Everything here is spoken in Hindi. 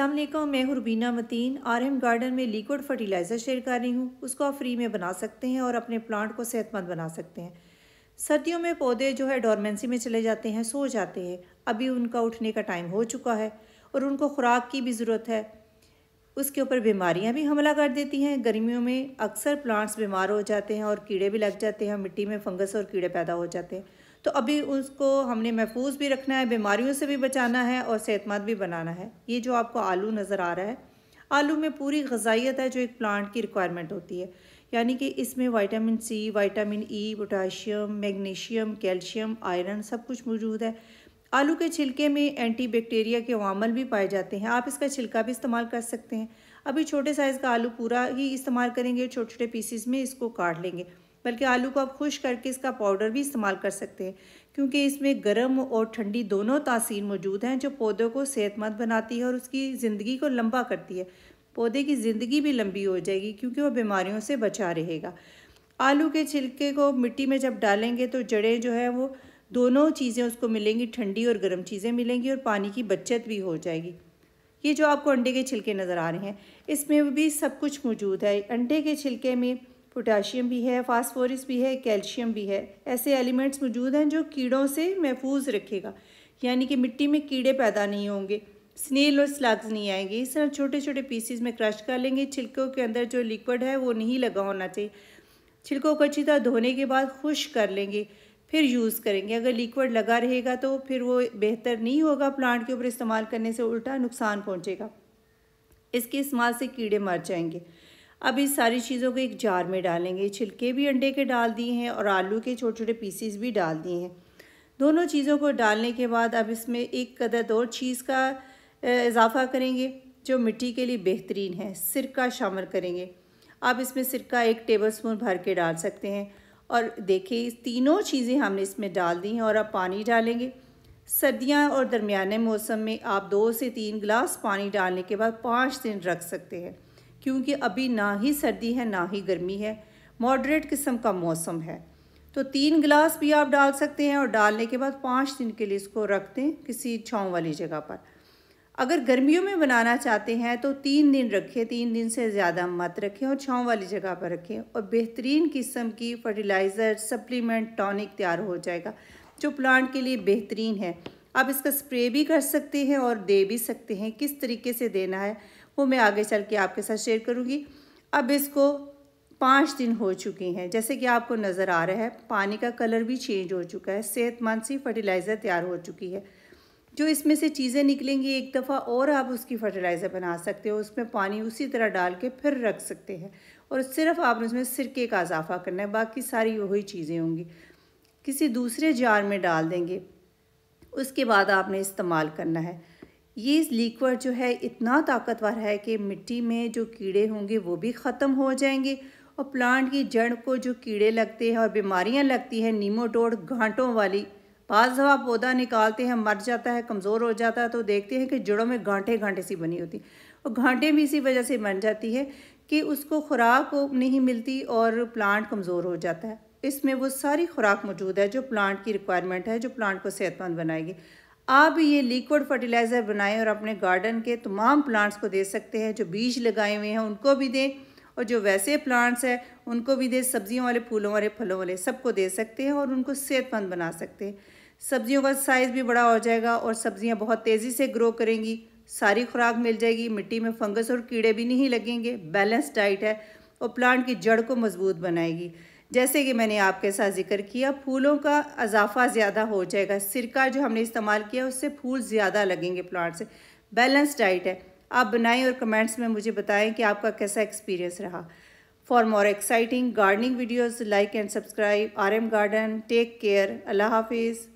अल्लाम मैं Harbina Mateen R M garden में लिक्विड फर्टिलाइज़र शेयर कर रही हूँ उसको आप फ्री में बना सकते हैं और अपने प्लांट को सेहतमंद बना सकते हैं सर्दियों में पौधे जो है डॉर्मेंसी में चले जाते हैं सो जाते हैं अभी उनका उठने का टाइम हो चुका है और उनको खुराक की भी ज़रूरत है उसके ऊपर बीमारियाँ भी हमला कर देती हैं गर्मियों में अक्सर प्लांट्स बीमार हो जाते हैं और कीड़े भी लग जाते हैं मिट्टी में फंगस और कीड़े पैदा हो जाते हैं तो अभी उसको हमने महफूज भी रखना है बीमारियों से भी बचाना है और सेहतमंद भी बनाना है ये जो आपको आलू नज़र आ रहा है आलू में पूरी गजाइत है जो एक प्लांट की रिक्वायरमेंट होती है यानी कि इसमें vitamin C vitamin E potassium magnesium calcium iron सब कुछ मौजूद है आलू के छिलके में एंटी बैक्टीरिया के वामल भी पाए जाते हैं आप इसका छिलका भी इस्तेमाल कर सकते हैं अभी छोटे साइज़ का आलू पूरा ही इस्तेमाल करेंगे छोटे छोटे पीसीस में इसको काट लेंगे बल्कि आलू को आप खुश करके इसका पाउडर भी इस्तेमाल कर सकते हैं क्योंकि इसमें गर्म और ठंडी दोनों तासीर मौजूद हैं जो पौधों को सेहतमंद बनाती है और उसकी ज़िंदगी को लंबा करती है पौधे की ज़िंदगी भी लंबी हो जाएगी क्योंकि वो बीमारियों से बचा रहेगा आलू के छिलके को मिट्टी में जब डालेंगे तो जड़ें जो है वो दोनों चीज़ें उसको मिलेंगी ठंडी और गर्म चीज़ें मिलेंगी और पानी की बचत भी हो जाएगी ये जो आपको अंडे के छिलके नज़र आ रहे हैं इसमें भी सब कुछ मौजूद है अंडे के छिलके में पोटाशियम भी है फास्फोरस भी है कैल्शियम भी है ऐसे एलिमेंट्स मौजूद हैं जो कीड़ों से महफूज रखेगा यानी कि मिट्टी में कीड़े पैदा नहीं होंगे स्नेल और स्लग्स नहीं आएंगे इस तरह छोटे छोटे पीसीज में क्रश कर लेंगे छिलकों के अंदर जो लिक्विड है वो नहीं लगा होना चाहिए छिलकों को अच्छी तरह धोने के बाद खुश कर लेंगे फिर यूज़ करेंगे अगर लिक्विड लगा रहेगा तो फिर वो बेहतर नहीं होगा प्लांट के ऊपर इस्तेमाल करने से उल्टा नुकसान पहुँचेगा इसके इस्तेमाल से कीड़े मर जाएंगे अब इस सारी चीज़ों को एक जार में डालेंगे छिलके भी अंडे के डाल दिए हैं और आलू के छोटे छोटे पीसीस भी डाल दिए हैं दोनों चीज़ों को डालने के बाद अब इसमें एक कदर और चीज़ का इजाफ़ा करेंगे जो मिट्टी के लिए बेहतरीन है सिरका शामिल करेंगे आप इसमें सिरका एक टेबल स्पून भर के डाल सकते हैं और देखिए तीनों चीज़ें हमने इसमें डाल दी हैं और अब पानी डालेंगे सर्दियाँ और दरमियाने मौसम में आप दो से तीन गिलास पानी डालने के बाद पाँच दिन रख सकते हैं क्योंकि अभी ना ही सर्दी है ना ही गर्मी है मॉडरेट किस्म का मौसम है तो तीन गिलास भी आप डाल सकते हैं और डालने के बाद पाँच दिन के लिए इसको रख दें किसी छाँव वाली जगह पर अगर गर्मियों में बनाना चाहते हैं तो तीन दिन रखें तीन दिन से ज़्यादा मत रखें और छाँव वाली जगह पर रखें और बेहतरीन किस्म की फर्टिलाइज़र सप्लीमेंट टॉनिक तैयार हो जाएगा जो प्लांट के लिए बेहतरीन है आप इसका स्प्रे भी कर सकते हैं और दे भी सकते हैं किस तरीके से देना है वो मैं आगे चल के आपके साथ शेयर करूँगी अब इसको पाँच दिन हो चुके हैं जैसे कि आपको नज़र आ रहा है पानी का कलर भी चेंज हो चुका है सेहतमंद सी फर्टिलाइज़र तैयार हो चुकी है जो इसमें से चीज़ें निकलेंगी एक दफ़ा और आप उसकी फर्टिलाइज़र बना सकते हो उसमें पानी उसी तरह डाल के फिर रख सकते हैं और सिर्फ आपने उसमें सिरके का इजाफा करना है बाकी सारी वही चीज़ें होंगी किसी दूसरे जार में डाल देंगे उसके बाद आपने इस्तेमाल करना है ये लीकवर जो है इतना ताकतवर है कि मिट्टी में जो कीड़े होंगे वो भी ख़त्म हो जाएंगे और प्लांट की जड़ को जो कीड़े लगते हैं और बीमारियां लगती हैं नीमोटोड घाटों वाली बाज हवा पौधा निकालते हैं मर जाता है कमज़ोर हो जाता है तो देखते हैं कि जड़ों में घाटे घाटे सी बनी होती और घाटे भी इसी वजह से बन जाती है कि उसको खुराक नहीं मिलती और प्लांट कमज़ोर हो जाता है इसमें वो सारी खुराक मौजूद है जो प्लांट की रिक्वायरमेंट है जो प्लांट को सेहतमंद बनाएगी आप ये लिक्विड फर्टिलाइज़र बनाएं और अपने गार्डन के तमाम प्लांट्स को दे सकते हैं जो बीज लगाए हुए हैं उनको भी दें और जो वैसे प्लांट्स हैं उनको भी दें सब्जियों वाले फूलों वाले फलों वाले सबको दे सकते हैं और उनको सेहतमंद बना सकते हैं सब्जियों का साइज़ भी बड़ा हो जाएगा और सब्जियां बहुत तेज़ी से ग्रो करेंगी सारी खुराक मिल जाएगी मिट्टी में फंगस और कीड़े भी नहीं लगेंगे बैलेंस डाइट है और प्लांट की जड़ को मजबूत बनाएगी जैसे कि मैंने आपके साथ जिक्र किया फूलों का अजाफा ज़्यादा हो जाएगा सिरका जो हमने इस्तेमाल किया उससे फूल ज़्यादा लगेंगे प्लांट से बैलेंस डाइट है आप बनाएं और कमेंट्स में मुझे बताएं कि आपका कैसा एक्सपीरियंस रहा for more exciting gardening videos like and subscribe R M garden take care अल्लाह हाफिज़